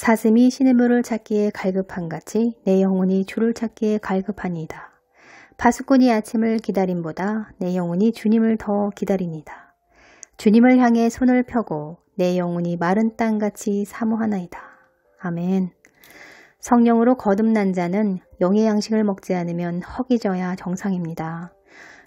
사슴이 시냇물을 찾기에 갈급한 같이 내 영혼이 주를 찾기에 갈급하니이다. 파수꾼이 아침을 기다림보다 내 영혼이 주님을 더 기다리니다. 주님을 향해 손을 펴고 내 영혼이 마른 땅같이 사모하나이다. 아멘. 성령으로 거듭난 자는 영의 양식을 먹지 않으면 허기져야 정상입니다.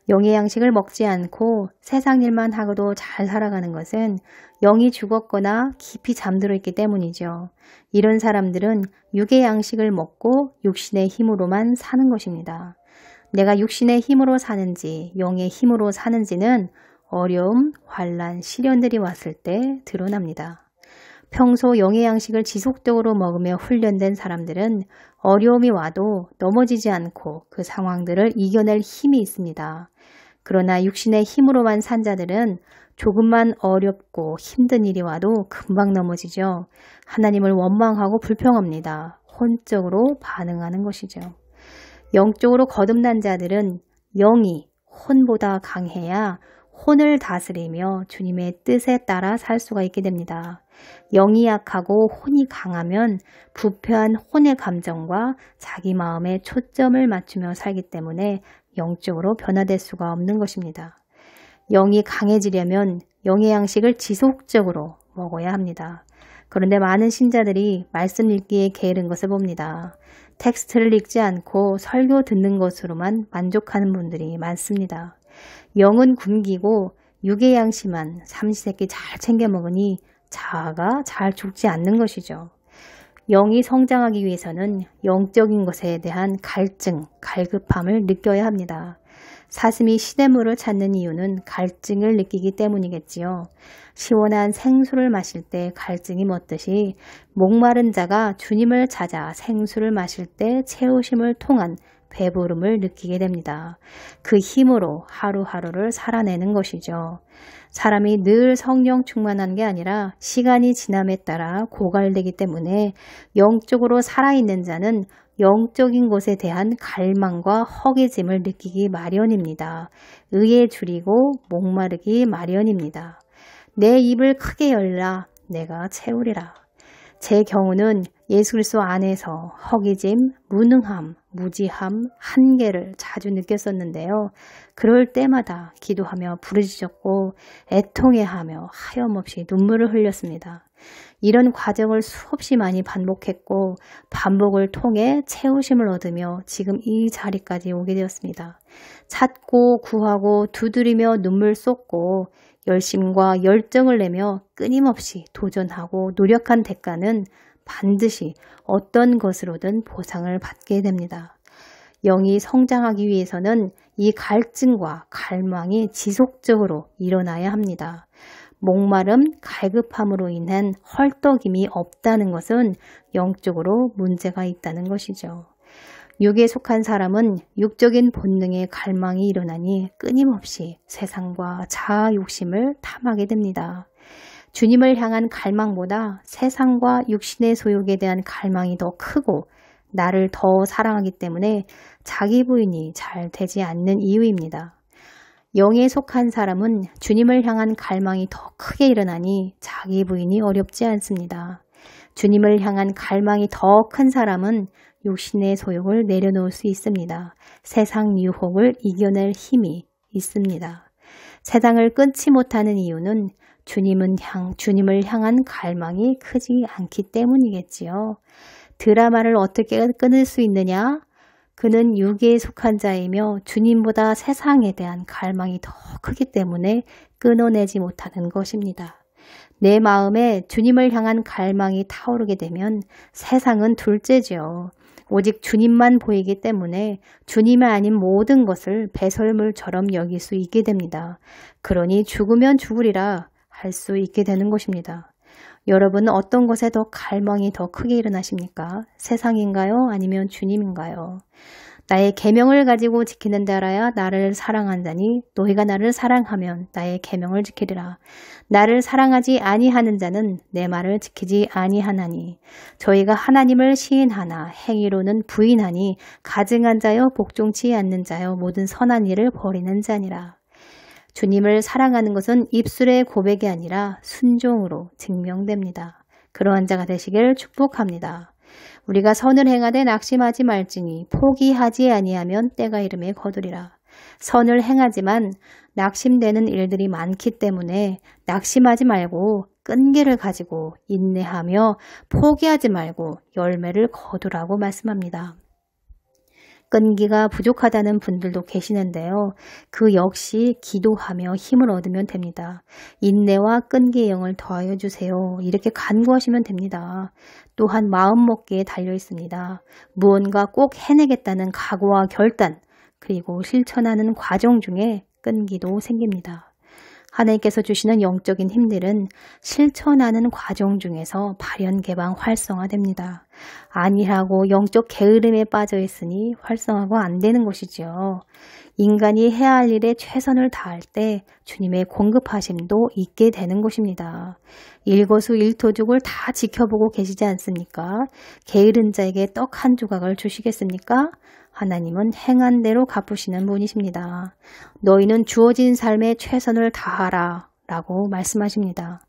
영의 양식을 먹지 않고 세상 일만 하고도 잘 살아가는 것은 영이 죽었거나 깊이 잠들어 있기 때문이죠. 이런 사람들은 육의 양식을 먹고 육신의 힘으로만 사는 것입니다. 내가 육신의 힘으로 사는지 영의 힘으로 사는지는 어려움, 환란, 시련들이 왔을 때 드러납니다. 평소 영양식을 의 지속적으로 먹으며 훈련된 사람들은 어려움이 와도 넘어지지 않고 그 상황들을 이겨낼 힘이 있습니다. 그러나 육신의 힘으로만 산 자들은 조금만 어렵고 힘든 일이 와도 금방 넘어지죠. 하나님을 원망하고 불평합니다. 혼적으로 반응하는 것이죠. 영적으로 거듭난 자들은 영이 혼보다 강해야 혼을 다스리며 주님의 뜻에 따라 살 수가 있게 됩니다. 영이 약하고 혼이 강하면 부패한 혼의 감정과 자기 마음에 초점을 맞추며 살기 때문에 영적으로 변화될 수가 없는 것입니다. 영이 강해지려면 영의 양식을 지속적으로 먹어야 합니다. 그런데 많은 신자들이 말씀 읽기에 게으른 것을 봅니다. 텍스트를 읽지 않고 설교 듣는 것으로만 만족하는 분들이 많습니다. 영은 굶기고 육의 양심만 삼시세끼 잘 챙겨 먹으니 자아가 잘 죽지 않는 것이죠. 영이 성장하기 위해서는 영적인 것에 대한 갈증, 갈급함을 느껴야 합니다. 사슴이 시냇물을 찾는 이유는 갈증을 느끼기 때문이겠지요. 시원한 생수를 마실 때 갈증이 멎듯이 목마른 자가 주님을 찾아 생수를 마실 때 채우심을 통한 배부름을 느끼게 됩니다. 그 힘으로 하루하루를 살아내는 것이죠. 사람이 늘 성령 충만한 게 아니라 시간이 지남에 따라 고갈되기 때문에 영적으로 살아있는 자는 영적인 것에 대한 갈망과 허기짐을 느끼기 마련입니다. 의에 줄이고 목마르기 마련입니다. 내 입을 크게 열라 내가 채우리라. 제 경우는 예술소 안에서 허기짐, 무능함, 무지함, 한계를 자주 느꼈었는데요. 그럴 때마다 기도하며 부르짖었고 애통해하며 하염없이 눈물을 흘렸습니다. 이런 과정을 수없이 많이 반복했고 반복을 통해 채우심을 얻으며 지금 이 자리까지 오게 되었습니다. 찾고 구하고 두드리며 눈물 쏟고 열심과 열정을 내며 끊임없이 도전하고 노력한 대가는 반드시 어떤 것으로든 보상을 받게 됩니다. 영이 성장하기 위해서는 이 갈증과 갈망이 지속적으로 일어나야 합니다. 목마름, 갈급함으로 인한 헐떡임이 없다는 것은 영적으로 문제가 있다는 것이죠. 육에 속한 사람은 육적인 본능에 갈망이 일어나니 끊임없이 세상과 자아 욕심을 탐하게 됩니다. 주님을 향한 갈망보다 세상과 육신의 소욕에 대한 갈망이 더 크고 나를 더 사랑하기 때문에 자기 부인이 잘 되지 않는 이유입니다. 영에 속한 사람은 주님을 향한 갈망이 더 크게 일어나니 자기 부인이 어렵지 않습니다. 주님을 향한 갈망이 더 큰 사람은 육신의 소욕을 내려놓을 수 있습니다. 세상 유혹을 이겨낼 힘이 있습니다. 세상을 끊지 못하는 이유는 주님은 향, 주님을 향한 갈망이 크지 않기 때문이겠지요. 드라마를 어떻게 끊을 수 있느냐? 그는 유기에 속한 자이며 주님보다 세상에 대한 갈망이 더 크기 때문에 끊어내지 못하는 것입니다. 내 마음에 주님을 향한 갈망이 타오르게 되면 세상은 둘째지요. 오직 주님만 보이기 때문에 주님이 아닌 모든 것을 배설물처럼 여길 수 있게 됩니다. 그러니 죽으면 죽으리라 할 수 있게 되는 것입니다. 여러분은 어떤 것에 더 갈망이 더 크게 일어나십니까? 세상인가요? 아니면 주님인가요? 나의 계명을 가지고 지키는 자라야 나를 사랑한다니 너희가 나를 사랑하면 나의 계명을 지키리라 나를 사랑하지 아니하는 자는 내 말을 지키지 아니하나니 저희가 하나님을 시인하나 행위로는 부인하니 가증한 자여 복종치 않는 자여 모든 선한 일을 버리는 자니라 주님을 사랑하는 것은 입술의 고백이 아니라 순종으로 증명됩니다. 그러한 자가 되시길 축복합니다. 우리가 선을 행하되 낙심하지 말지니 포기하지 아니하면 때가 이름에 거두리라. 선을 행하지만 낙심되는 일들이 많기 때문에 낙심하지 말고 끈기를 가지고 인내하며 포기하지 말고 열매를 거두라고 말씀합니다. 끈기가 부족하다는 분들도 계시는데요. 그 역시 기도하며 힘을 얻으면 됩니다. 인내와 끈기의 영을 더하여 주세요. 이렇게 간구하시면 됩니다. 또한 마음먹기에 달려 있습니다. 무언가 꼭 해내겠다는 각오와 결단, 그리고 실천하는 과정 중에 끈기도 생깁니다. 하나님께서 주시는 영적인 힘들은 실천하는 과정 중에서 발현 개방 활성화됩니다. 아니라고 영적 게으름에 빠져 있으니 활성화가 안 되는 것이지요. 인간이 해야 할 일에 최선을 다할 때 주님의 공급하심도 있게 되는 것입니다. 일거수 일투족을 다 지켜보고 계시지 않습니까? 게으른 자에게 떡 한 조각을 주시겠습니까? 하나님은 행한 대로 갚으시는 분이십니다. 너희는 주어진 삶에 최선을 다하라 라고 말씀하십니다.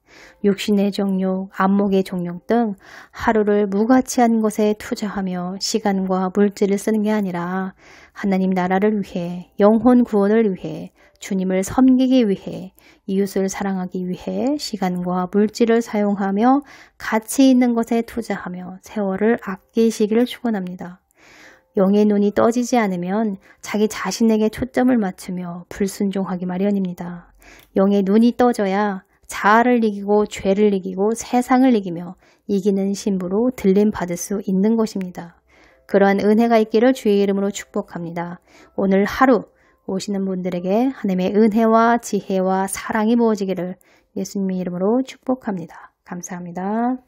육신의 정욕, 안목의 정욕 등 하루를 무가치한 것에 투자하며 시간과 물질을 쓰는 게 아니라 하나님 나라를 위해, 영혼 구원을 위해, 주님을 섬기기 위해, 이웃을 사랑하기 위해 시간과 물질을 사용하며 가치 있는 것에 투자하며 세월을 아끼시기를 축원합니다. 영의 눈이 떠지지 않으면 자기 자신에게 초점을 맞추며 불순종하기 마련입니다. 영의 눈이 떠져야 자아를 이기고 죄를 이기고 세상을 이기며 이기는 신부로 들림받을 수 있는 것입니다. 그러한 은혜가 있기를 주의 이름으로 축복합니다. 오늘 하루 오시는 분들에게 하나님의 은혜와 지혜와 사랑이 부어지기를 예수님의 이름으로 축복합니다. 감사합니다.